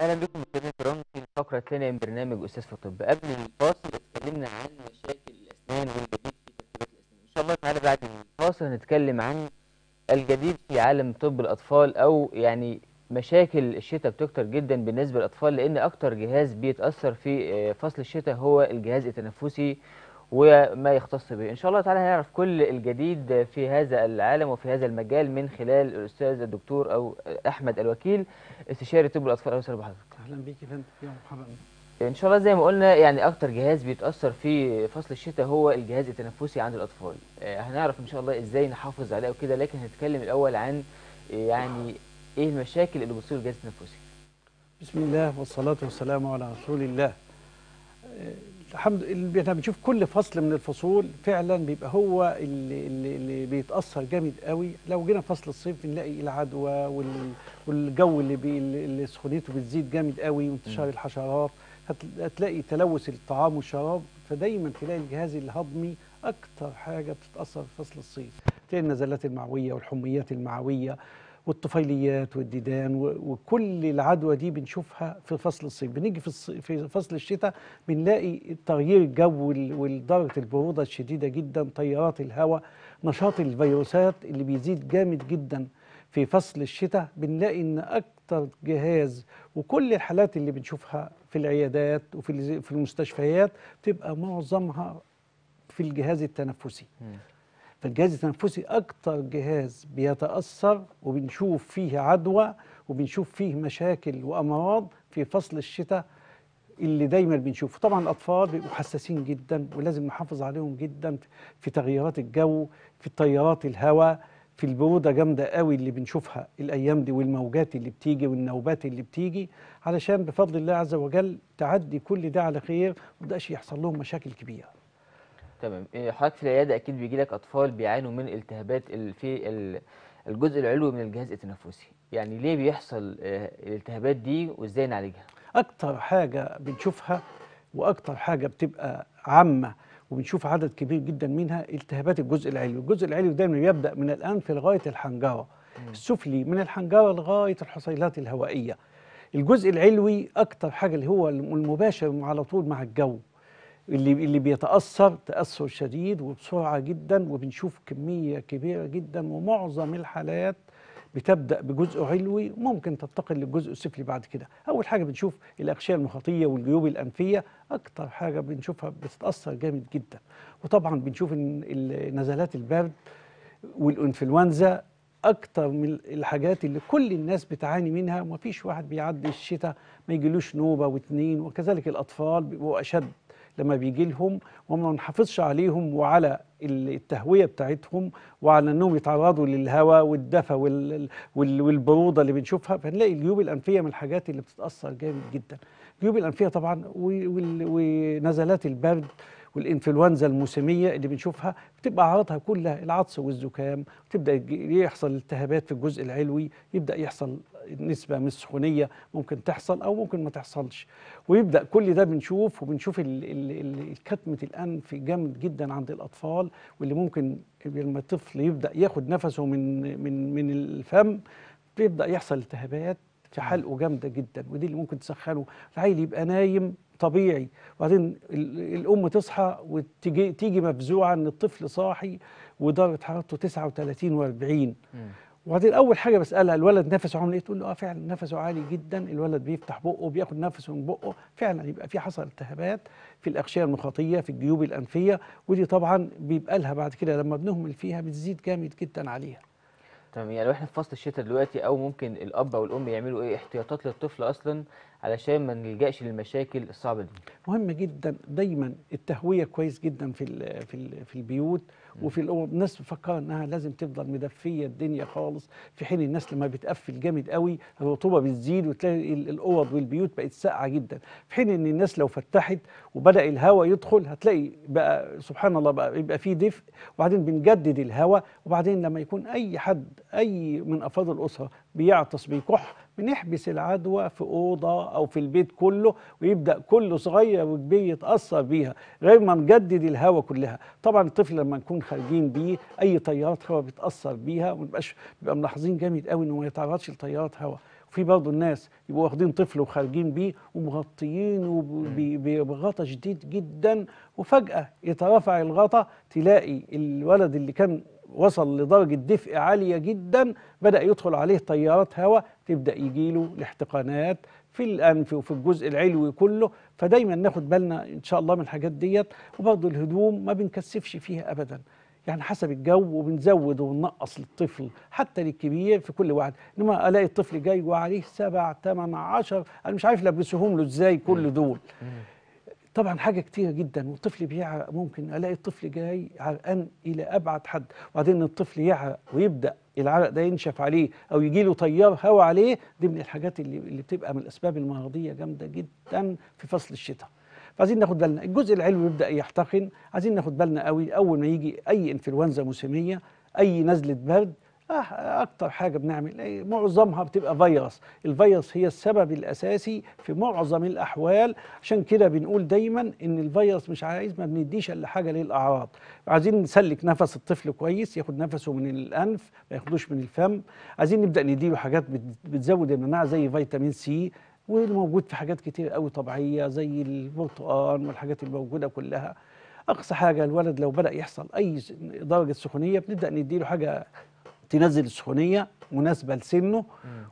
اهلا بكم مستمعين كرام في الفقره الثانيه من برنامج استاذ في الطب قبل الفاصل اتكلمنا عن مشاكل الاسنان والجديد في تركيبات الاسنان ان شاء الله تعالى بعد الفاصل هنتكلم عن الجديد في عالم طب الاطفال او يعني مشاكل الشتاء بتكتر جدا بالنسبه للاطفال لان اكتر جهاز بيتاثر في آه، فصل الشتاء هو الجهاز التنفسي وما يختص به ان شاء الله تعالى هنعرف كل الجديد في هذا العالم وفي هذا المجال من خلال الاستاذ الدكتور او احمد الوكيل استشاري طب الاطفال اهلا وسهلا بحضرتك اهلا بيك يا فندم يا مرحبا ان شاء الله زي ما قلنا يعني اكتر جهاز بيتاثر في فصل الشتاء هو الجهاز التنفسي عند الاطفال آه، هنعرف ان شاء الله ازاي نحافظ عليه وكده لكن هنتكلم الاول عن يعني ايه المشاكل اللي بتصيب الجهاز التنفسي بسم الله والصلاه والسلام على رسول الله آه، الحمد لله احنا بنشوف كل فصل من الفصول فعلا بيبقى هو اللي, اللي, اللي بيتاثر جامد قوي لو جينا فصل الصيف بنلاقي العدوى والجو اللي بي اللي سخونيته بتزيد جامد قوي وانتشار الحشرات هتلاقي تلوث الطعام والشراب فدايما تلاقي الجهاز الهضمي اكتر حاجه بتتاثر في فصل الصيف تلاقي النزلات المعويه والحميات المعويه والطفيليات والديدان وكل العدوى دي بنشوفها في فصل الصيف بنيجي في, في فصل الشتاء بنلاقي تغيير الجو ودرجه البروده الشديده جدا تيارات الهواء نشاط الفيروسات اللي بيزيد جامد جدا في فصل الشتاء بنلاقي ان اكتر جهاز وكل الحالات اللي بنشوفها في العيادات وفي المستشفيات بتبقى معظمها في الجهاز التنفسي فالجهاز التنفسي أكتر جهاز بيتأثر وبنشوف فيه عدوى وبنشوف فيه مشاكل وأمراض في فصل الشتاء اللي دايما بنشوفه طبعا الاطفال بيبقوا حساسين جدا ولازم نحافظ عليهم جدا في تغيرات الجو في تيارات الهواء في البروده جامده قوي اللي بنشوفها الايام دي والموجات اللي بتيجي والنوبات اللي بتيجي علشان بفضل الله عز وجل تعدي كل ده على خير وما يحصل لهم مشاكل كبيره تمام إيه، حضرتك في العياده اكيد بيجي لك اطفال بيعانوا من التهابات في الجزء العلوي من الجهاز التنفسي يعني ليه بيحصل آه، الالتهابات دي وازاي نعالجها اكتر حاجه بنشوفها واكتر حاجه بتبقى عامه وبنشوف عدد كبير جدا منها التهابات الجزء العلوي الجزء العلوي دايما بيبدا من الانف لغايه الحنجره السفلي من الحنجره لغايه الحصيلات الهوائيه الجزء العلوي اكتر حاجه اللي هو المباشر على طول مع الجو اللي اللي بيتاثر تاثر شديد وبسرعه جدا وبنشوف كميه كبيره جدا ومعظم الحالات بتبدا بجزء علوي ممكن تنتقل للجزء السفلي بعد كده اول حاجه بنشوف الاغشيه المخاطيه والجيوب الانفيه اكتر حاجه بنشوفها بتتاثر جامد جدا وطبعا بنشوف نزلات البرد والانفلونزا اكتر من الحاجات اللي كل الناس بتعاني منها ومفيش واحد بيعدي الشتاء ما يجيلوش نوبه واتنين وكذلك الاطفال بيبقوا اشد لما بيجي لهم وما بنحافظش عليهم وعلى التهويه بتاعتهم وعلى انهم يتعرضوا للهواء والدفى والبروده اللي بنشوفها فنلاقي الجيوب الانفيه من الحاجات اللي بتتاثر جامد جدا الجيوب الانفيه طبعا ونزلات البرد والانفلونزا الموسميه اللي بنشوفها بتبقى اعراضها كلها العطس والزكام وتبدا يحصل التهابات في الجزء العلوي يبدا يحصل نسبه من السخونيه ممكن تحصل او ممكن ما تحصلش ويبدا كل ده بنشوف وبنشوف كتمه الانف جامد جدا عند الاطفال واللي ممكن لما الطفل يبدا ياخد نفسه من من من الفم بيبدا يحصل التهابات حلقه جامده جدا ودي اللي ممكن تسخنه العيل يبقى نايم طبيعي وبعدين الام تصحى وتيجي مفزوعه ان الطفل صاحي ودرجه حرارته 39 و40 وبعدين اول حاجه بسالها الولد نفسه عامل ايه تقول له اه فعلا نفسه عالي جدا الولد بيفتح بقه بياخد نفسه من بقه فعلا يبقى في حصل التهابات في الاغشيه المخاطيه في الجيوب الانفيه ودي طبعا بيبقى لها بعد كده لما بنهمل فيها بتزيد جامد جدا عليها تمام يعني لو احنا في فصل الشتاء دلوقتي او ممكن الاب او الام يعملوا ايه احتياطات للطفل اصلا علشان ما نلجاش للمشاكل الصعبه دي مهم جدا دايما التهويه كويس جدا في الـ في الـ في البيوت وفي الأوض الناس مفكره انها لازم تفضل مدفيه الدنيا خالص في حين الناس لما بتقفل جامد قوي الرطوبه بتزيد وتلاقي الاوض والبيوت بقت ساقعه جدا في حين ان الناس لو فتحت وبدا الهواء يدخل هتلاقي بقى سبحان الله بقى يبقى في دفء وبعدين بنجدد الهواء وبعدين لما يكون اي حد اي من افراد الاسره بيعطس بيكح بنحبس العدوى في اوضه او في البيت كله ويبدا كله صغير وكبير يتاثر بيها غير ما نجدد الهواء كلها طبعا الطفل لما نكون خارجين بيه اي تيارات هواء بيتاثر بيها ومبقاش بيبقى ملاحظين جامد قوي انه ما يتعرضش لتيارات هواء وفي برضه الناس يبقوا واخدين طفل وخارجين بيه ومغطيينه بغطا شديد جدا وفجاه يترفع الغطا تلاقي الولد اللي كان وصل لدرجة دفء عالية جدا بدأ يدخل عليه تيارات هواء تبدأ يجي له الاحتقانات في الأنف وفي الجزء العلوي كله فدايما ناخد بالنا إن شاء الله من الحاجات ديت وبرضه الهدوم ما بنكثفش فيها أبدا يعني حسب الجو وبنزود وننقص للطفل حتى للكبير في كل واحد انما الاقي الطفل جاي وعليه سبع ثمان عشر انا مش عارف لبسهم له ازاي كل دول طبعا حاجه كتيره جدا والطفل بيعرق ممكن الاقي الطفل جاي عرقان الى ابعد حد وبعدين الطفل يعرق ويبدا العرق ده ينشف عليه او يجي له تيار هواء عليه دي من الحاجات اللي, اللي بتبقى من الاسباب المرضيه جامده جدا في فصل الشتاء فعايزين ناخد بالنا الجزء العلوي بيبدا يحتقن عايزين ناخد بالنا قوي اول ما يجي اي انفلونزا موسميه اي نزله برد آه، اكتر حاجه بنعمل إيه، معظمها بتبقى فيروس الفيروس هي السبب الاساسي في معظم الاحوال عشان كده بنقول دايما ان الفيروس مش عايز ما بنديش الا حاجه للاعراض عايزين نسلك نفس الطفل كويس ياخد نفسه من الانف ما ياخدوش من الفم عايزين نبدا نديله حاجات بتزود المناعه زي فيتامين سي والموجود في حاجات كتير قوي طبيعيه زي البرتقال والحاجات الموجوده كلها اقصى حاجه الولد لو بدا يحصل اي درجه سخونيه بنبدا نديله حاجه تنزل السخونيه مناسبه لسنه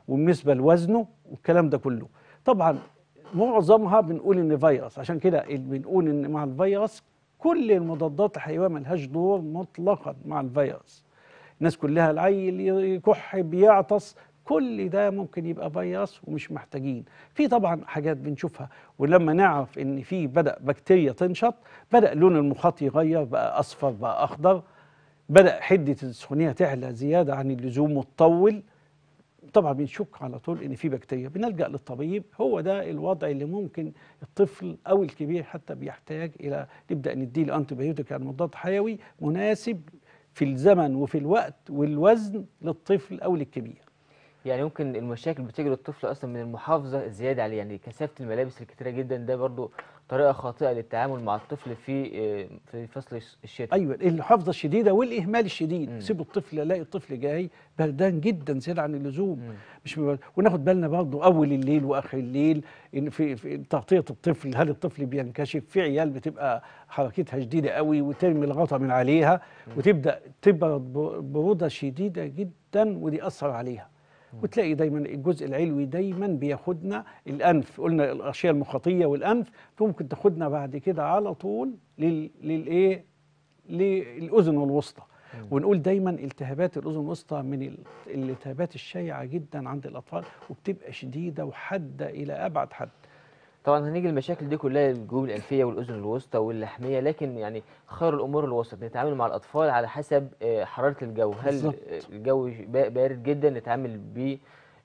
وبالنسبه لوزنه والكلام ده كله طبعا معظمها بنقول ان فيروس عشان كده بنقول ان مع الفيروس كل المضادات الحيويه ملهاش دور مطلقا مع الفيروس الناس كلها العيل يكح بيعطس كل ده ممكن يبقى فيروس ومش محتاجين في طبعا حاجات بنشوفها ولما نعرف ان في بدا بكتيريا تنشط بدا لون المخاط يغير بقى اصفر بقى اخضر بدأ حدة السخونية تعلى زيادة عن اللزوم وتطول طبعا بنشك على طول ان في بكتيريا بنلجا للطبيب هو ده الوضع اللي ممكن الطفل او الكبير حتى بيحتاج الى نبدا نديله انتي يعني مضاد حيوي مناسب في الزمن وفي الوقت والوزن للطفل او للكبير يعني ممكن المشاكل بتجري الطفل اصلا من المحافظه الزياده عليه يعني كثافه الملابس الكتيره جدا ده برضو طريقه خاطئه للتعامل مع الطفل في آه، في فصل الشتاء ايوه الحفظه الشديده والاهمال الشديد مم. سيب الطفل الاقي الطفل جاي بردان جدا زياده عن اللزوم مم. مش مبارد. وناخد بالنا برضه اول الليل واخر الليل ان في, في تغطيه الطفل هل الطفل بينكشف في عيال بتبقى حركتها شديده قوي وترمي الغطاء من عليها مم. وتبدا تبرد بروده شديده جدا ودي اثر عليها وتلاقي دايما الجزء العلوي دايما بياخدنا الانف قلنا الاشياء المخاطيه والانف ممكن تاخدنا بعد كده على طول للايه للاذن الوسطى ونقول دايما التهابات الاذن الوسطى من الالتهابات الشائعه جدا عند الاطفال وبتبقى شديده وحاده الى ابعد حد طبعا هنيجي المشاكل دي كلها الجيوب الانفيه والاذن الوسطى واللحميه لكن يعني خير الامور الوسط نتعامل مع الاطفال على حسب آه، حراره الجو هل الجو بارد جدا نتعامل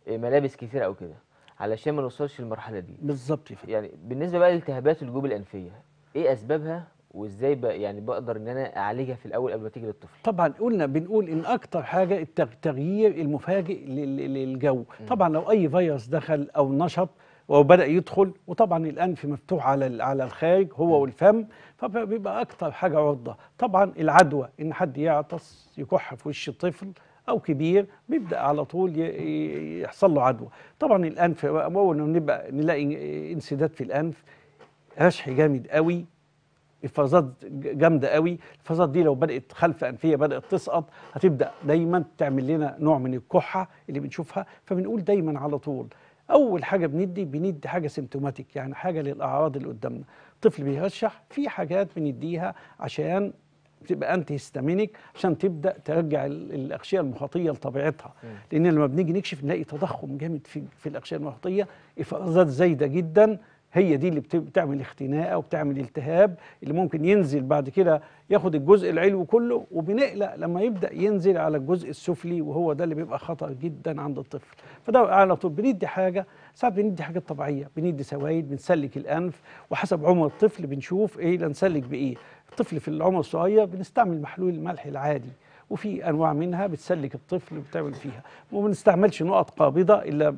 بملابس آه، كثيره او كده علشان ما نوصلش للمرحله دي بالظبط يا يعني بالنسبه بقى لالتهابات الجيوب الانفيه ايه اسبابها وازاي بقى يعني بقدر ان انا اعالجها في الاول قبل ما تيجي للطفل طبعا قلنا بنقول ان اكتر حاجه التغيير المفاجئ للجو طبعا لو اي فيروس دخل او نشط وبدا يدخل وطبعا الانف مفتوح على على الخارج هو والفم فبيبقى اكتر حاجه عرضه طبعا العدوى ان حد يعطس يكح في وش الطفل او كبير بيبدا على طول يحصل له عدوى طبعا الانف اول ما نبقى نلاقي انسداد في الانف رشح جامد قوي افرازات جامده قوي الافرازات دي لو بدات خلف انفيه بدات تسقط هتبدا دايما تعمل لنا نوع من الكحه اللي بنشوفها فبنقول دايما على طول اول حاجه بندي بندي حاجه سيمتوماتيك يعني حاجه للاعراض اللي قدامنا طفل بيرشح في حاجات بنديها عشان تبقى انتي هيستامينيك عشان تبدا ترجع الاغشيه المخاطيه لطبيعتها لان لما بنيجي نكشف نلاقي تضخم جامد في في الاغشيه المخاطيه افرازات زايده جدا هي دي اللي بتعمل اختناقه وبتعمل التهاب اللي ممكن ينزل بعد كده ياخد الجزء العلوي كله وبنقلق لما يبدا ينزل على الجزء السفلي وهو ده اللي بيبقى خطر جدا عند الطفل فده على طول بندي حاجه ساعات بندي حاجات طبيعيه بندي سوائد بنسلك الانف وحسب عمر الطفل بنشوف ايه نسلك بايه الطفل في العمر الصغير بنستعمل محلول الملح العادي وفي انواع منها بتسلك الطفل وبتعمل فيها وما بنستعملش نقط قابضه الا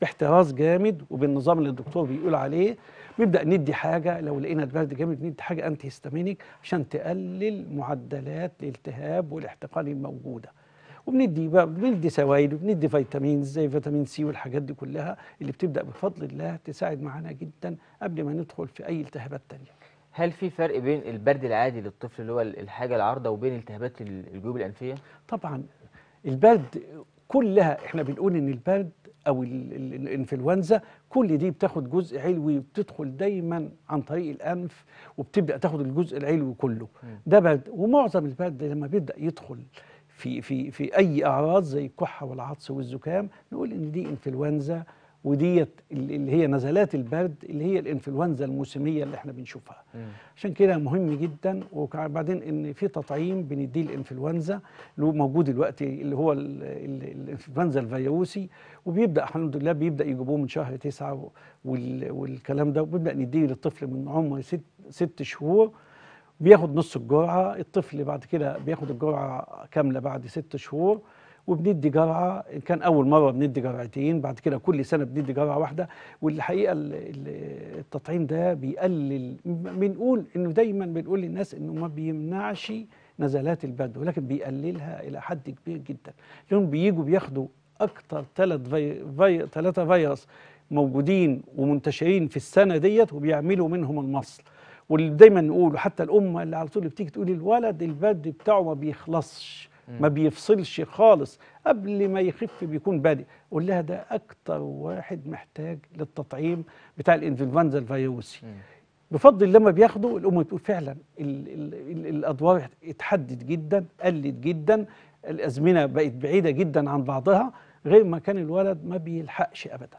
باحتراز جامد وبالنظام اللي الدكتور بيقول عليه نبدا ندي حاجه لو لقينا البرد جامد ندي حاجه انتي هيستامينيك عشان تقلل معدلات الالتهاب والاحتقان الموجوده وبندي بقى بندي سوائل وبندي فيتامينز زي فيتامين سي والحاجات دي كلها اللي بتبدا بفضل الله تساعد معانا جدا قبل ما ندخل في اي التهابات تانيه هل في فرق بين البرد العادي للطفل اللي هو الحاجه العارضه وبين التهابات الجيوب الانفيه طبعا البرد كلها احنا بنقول ان البرد او الانفلونزا كل دي بتاخد جزء علوي وبتدخل دايما عن طريق الانف وبتبدا تاخد الجزء العلوي كله ده برد ومعظم البرد لما بيبدا يدخل في في في اي اعراض زي الكحه والعطس والزكام نقول ان دي انفلونزا وديت اللي هي نزلات البرد اللي هي الانفلونزا الموسميه اللي احنا بنشوفها مم. عشان كده مهم جدا وبعدين ان في تطعيم بنديه الانفلونزا اللي هو موجود دلوقتي اللي هو الانفلونزا الفيروسي وبيبدا الحمد لله بيبدا يجيبوه من شهر تسعة والكلام ده وبيبدا نديه للطفل من عمر ست, ست شهور بياخد نص الجرعه الطفل بعد كده بياخد الجرعه كامله بعد ست شهور وبندي جرعه كان اول مره بندي جرعتين بعد كده كل سنه بندي جرعه واحده والحقيقه التطعيم ده بيقلل بنقول انه دايما بنقول للناس انه ما بيمنعش نزلات البرد ولكن بيقللها الى حد كبير جدا لانهم بييجوا بياخدوا اكتر ثلاث في... في... ثلاثه فيروس موجودين ومنتشرين في السنه ديت وبيعملوا منهم المصل واللي دايما نقوله حتى الامه اللي على طول بتيجي تقول الولد البرد بتاعه ما بيخلصش ما بيفصلش خالص قبل ما يخف بيكون بادئ قول لها ده اكتر واحد محتاج للتطعيم بتاع الانفلونزا الفيروسي بفضل لما بياخده الام بتقول فعلا الـ الـ الـ الادوار اتحدت جدا قلت جدا الازمنه بقت بعيده جدا عن بعضها غير ما كان الولد ما بيلحقش ابدا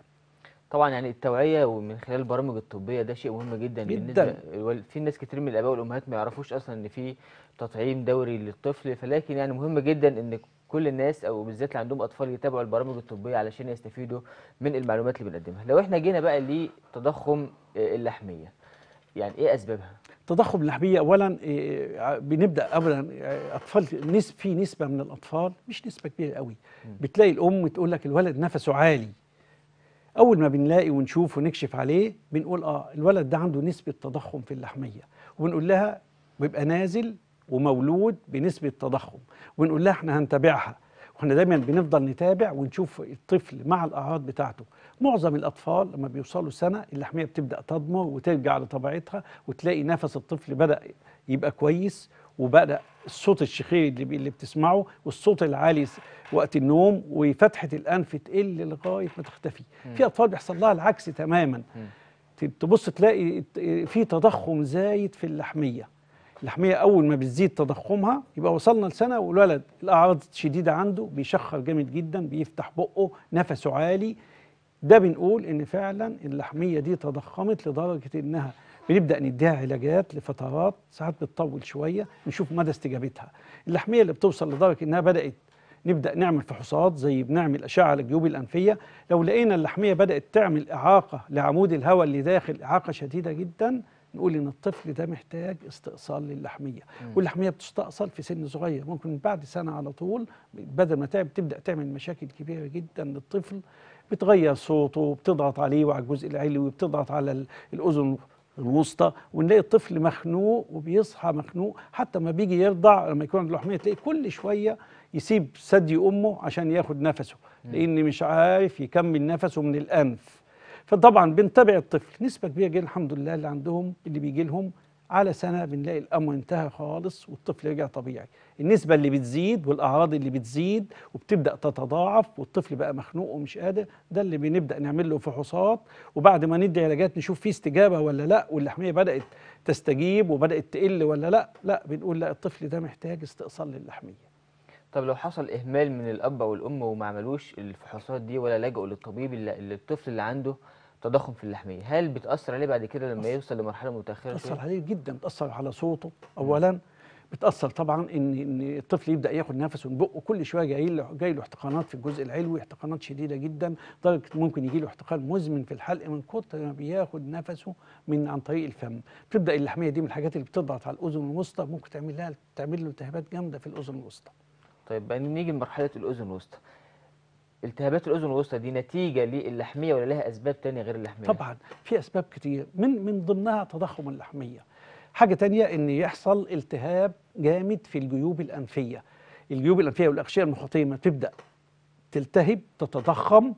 طبعا يعني التوعيه ومن خلال البرامج الطبيه ده شيء مهم جدا, جداً. بالنسبه في ناس كتير من الاباء والامهات ما يعرفوش اصلا ان في تطعيم دوري للطفل فلكن يعني مهم جدا ان كل الناس او بالذات اللي عندهم اطفال يتابعوا البرامج الطبيه علشان يستفيدوا من المعلومات اللي بنقدمها لو احنا جينا بقى لتضخم آه، اللحميه يعني ايه اسبابها تضخم اللحميه اولا آه، بنبدا اولا آه، اطفال في نسبه من الاطفال مش نسبه كبيره قوي بتلاقي الام تقول لك الولد نفسه عالي اول ما بنلاقي ونشوف ونكشف عليه بنقول اه الولد ده عنده نسبه تضخم في اللحميه وبنقول لها بيبقى نازل ومولود بنسبه تضخم ونقول لها احنا هنتابعها واحنا دايما بنفضل نتابع ونشوف الطفل مع الاعراض بتاعته معظم الاطفال لما بيوصلوا سنه اللحميه بتبدا تضمر وترجع لطبيعتها وتلاقي نفس الطفل بدا يبقى كويس وبدا الصوت الشخير اللي, اللي بتسمعه والصوت العالي وقت النوم وفتحه الانف تقل لغايه ما تختفي في اطفال بيحصل لها العكس تماما تبص تلاقي في تضخم زايد في اللحميه اللحميه اول ما بتزيد تضخمها يبقى وصلنا لسنه والولد الاعراض شديده عنده بيشخر جامد جدا بيفتح بقه نفسه عالي ده بنقول ان فعلا اللحميه دي تضخمت لدرجه انها بنبدا نديها علاجات لفترات ساعات بتطول شويه نشوف مدى استجابتها اللحميه اللي بتوصل لدرجه انها بدات نبدا نعمل فحوصات زي بنعمل اشعه على الجيوب الانفيه لو لقينا اللحميه بدات تعمل اعاقه لعمود الهواء اللي داخل اعاقه شديده جدا نقول ان الطفل ده محتاج استئصال للحميه مم. واللحميه بتستأصل في سن صغير ممكن بعد سنه على طول بدل ما تعب تبدا تعمل مشاكل كبيره جدا للطفل بتغير صوته بتضغط عليه وعلى الجزء العلوي بتضغط على الاذن الوسطى ونلاقي الطفل مخنوق وبيصحى مخنوق حتى ما بيجي يرضع لما يكون عنده لحميه تلاقي كل شويه يسيب ثدي امه عشان ياخد نفسه لان مش عارف يكمل نفسه من الانف فطبعا بنتابع الطفل نسبه كبيره جدا الحمد لله اللي عندهم اللي بيجي لهم على سنة بنلاقي الأمر انتهى خالص والطفل رجع طبيعي النسبة اللي بتزيد والأعراض اللي بتزيد وبتبدأ تتضاعف والطفل بقى مخنوق ومش قادر ده اللي بنبدأ نعمل له فحوصات وبعد ما ندي علاجات نشوف فيه استجابة ولا لا واللحمية بدأت تستجيب وبدأت تقل ولا لا لا بنقول لا الطفل ده محتاج استئصال للحمية طب لو حصل إهمال من الأب أو الأم وما عملوش الفحوصات دي ولا لجأوا للطبيب اللي الطفل اللي عنده تضخم في اللحميه هل بتاثر عليه بعد كده لما يوصل لمرحله متاخره بتاثر عليه جدا بتاثر على صوته اولا بتاثر طبعا ان ان الطفل يبدا ياخد نفسه من بقه كل شويه جاي له جاي له احتقانات في الجزء العلوي احتقانات شديده جدا لدرجه ممكن يجي له احتقان مزمن في الحلق من كتر ما بياخد نفسه من عن طريق الفم تبدا اللحميه دي من الحاجات اللي بتضغط على الاذن الوسطى ممكن تعمل لها تعمل له التهابات جامده في الاذن الوسطى طيب بقى نيجي لمرحله الاذن الوسطى التهابات الاذن الوسطى دي نتيجه للحميه ولا لها اسباب ثانيه غير اللحميه؟ طبعا في اسباب كتير من من ضمنها تضخم اللحميه. حاجه ثانيه ان يحصل التهاب جامد في الجيوب الانفيه. الجيوب الانفيه والاغشيه المحيطيه ما تبدا تلتهب تتضخم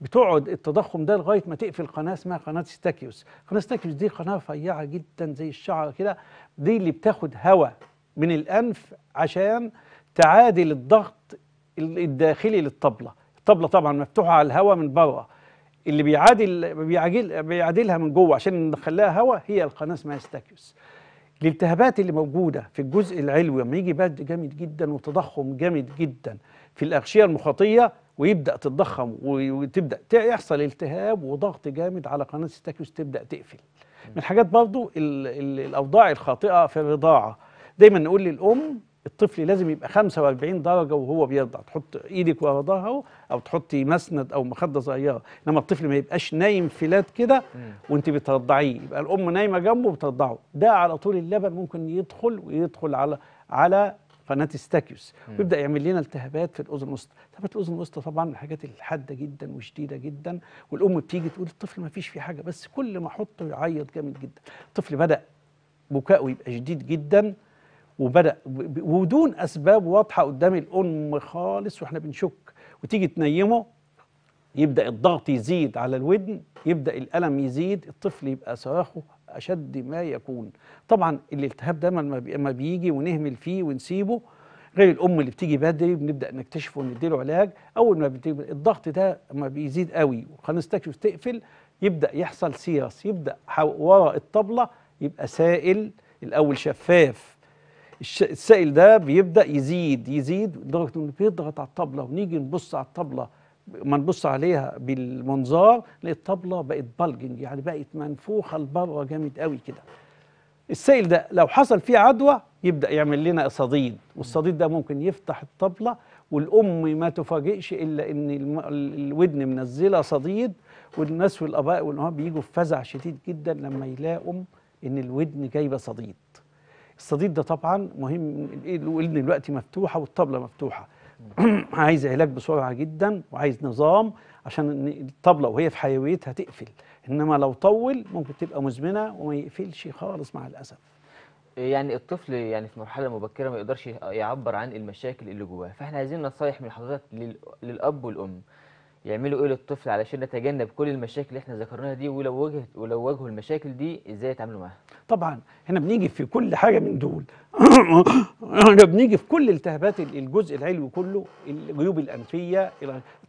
بتقعد التضخم ده لغايه ما تقفل قناه اسمها قناه ستاكيوس، قناه ستاكيوس دي قناه رفيعه جدا زي الشعره كده دي اللي بتاخد هواء من الانف عشان تعادل الضغط الداخلي للطبله. الطبلة طبعا مفتوحة على الهواء من بره اللي بيعادل بيعجل بيعادلها من جوه عشان نخليها هواء هي القناة اسمها استاكيوس الالتهابات اللي موجودة في الجزء العلوي لما يجي برد جامد جدا وتضخم جامد جدا في الأغشية المخاطية ويبدأ تتضخم وتبدأ يحصل التهاب وضغط جامد على قناة استاكيوس تبدأ تقفل من حاجات برضو الأوضاع الخاطئة في الرضاعة دايما نقول للأم الطفل لازم يبقى 45 درجه وهو بيرضع تحط ايدك ورا ظهره او تحطي مسند او مخده صغيره انما الطفل ما يبقاش نايم فلات كده وانت بترضعيه يبقى الام نايمه جنبه بترضعه ده على طول اللبن ممكن يدخل ويدخل على على قناه استاكيوس ويبدا يعمل لنا التهابات في الاذن الوسطى التهابات الاذن الوسطى طبعا من الحاجات الحاده جدا وشديده جدا والام بتيجي تقول الطفل ما فيش فيه حاجه بس كل ما احطه يعيط جامد جدا الطفل بدا بكاؤه يبقى شديد جدا وبدا ودون اسباب واضحه قدام الام خالص واحنا بنشك وتيجي تنيمه يبدا الضغط يزيد على الودن يبدا الالم يزيد الطفل يبقى صراخه اشد ما يكون طبعا الالتهاب ده ما بيجي ونهمل فيه ونسيبه غير الام اللي بتيجي بدري بنبدا نكتشفه ونديله علاج اول ما بتيجي الضغط ده ما بيزيد قوي وهنستكشف تقفل يبدا يحصل سيرس يبدا ورا الطبله يبقى سائل الاول شفاف السائل ده بيبدا يزيد يزيد لدرجه انه بيضغط على الطبله ونيجي نبص على الطبله ما نبص عليها بالمنظار نلاقي الطبله بقت بلجنج يعني بقت منفوخه لبره جامد قوي كده السائل ده لو حصل فيه عدوى يبدا يعمل لنا صديد والصديد ده ممكن يفتح الطبله والام ما تفاجئش الا ان الودن منزله صديد والناس والاباء والامهات بيجوا في فزع شديد جدا لما يلاقوا ان الودن جايبه صديد الصديد ده طبعا مهم لان إيه الوقت دلوقتي مفتوحه والطبله مفتوحه عايز علاج بسرعه جدا وعايز نظام عشان الطبله وهي في حيويتها تقفل انما لو طول ممكن تبقى مزمنه وما يقفلش خالص مع الاسف يعني الطفل يعني في مرحله مبكره ما يقدرش يعبر عن المشاكل اللي جواه فاحنا عايزين نصايح من حضرتك للاب والام يعملوا ايه للطفل علشان نتجنب كل المشاكل اللي احنا ذكرناها دي ولو واجهت ولو واجهوا المشاكل دي ازاي يتعاملوا معاها طبعا احنا بنيجي في كل حاجه من دول احنا بنيجي في كل التهابات الجزء العلوي كله الجيوب الانفيه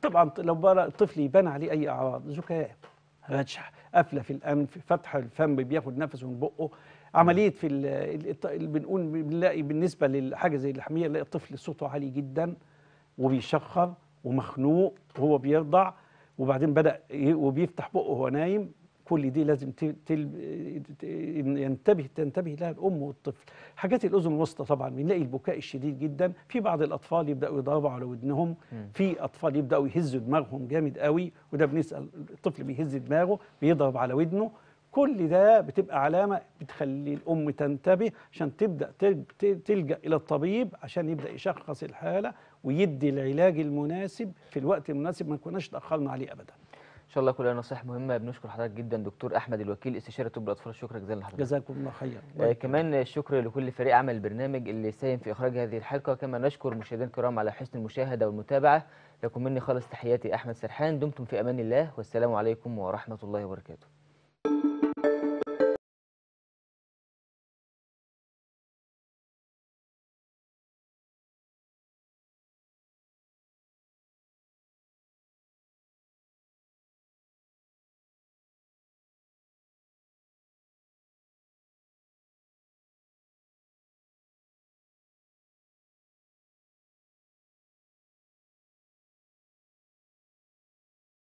طبعا لو بقى الطفل يبان عليه اي اعراض زكام رجح قفله في الانف فتح الفم بياخد نفسه من بقه عمليه في اللي بنقول بنلاقي بالنسبه للحاجه زي اللحميه نلاقي الطفل صوته عالي جدا وبيشخر ومخنوق وهو بيرضع وبعدين بدا وبيفتح بقه وهو نايم كل دي لازم تل... ينتبه تنتبه لها الام والطفل حاجات الاذن الوسطى طبعا بنلاقي البكاء الشديد جدا في بعض الاطفال يبداوا يضربوا على ودنهم في اطفال يبداوا يهزوا دماغهم جامد قوي وده بنسال الطفل بيهز دماغه بيضرب على ودنه كل ده بتبقى علامه بتخلي الام تنتبه عشان تبدا تلجا الى الطبيب عشان يبدا يشخص الحاله ويدي العلاج المناسب في الوقت المناسب ما نكوناش تاخرنا عليه ابدا ان شاء الله كلها نصائح مهمه بنشكر حضرتك جدا دكتور احمد الوكيل استشاري طب الاطفال شكرا جزيلا لحضرتك جزاكم الله خيرا آه كمان الشكر لكل فريق عمل البرنامج اللي ساهم في اخراج هذه الحلقه كما نشكر مشاهدينا الكرام على حسن المشاهده والمتابعه لكم مني خالص تحياتي احمد سرحان دمتم في امان الله والسلام عليكم ورحمه الله وبركاته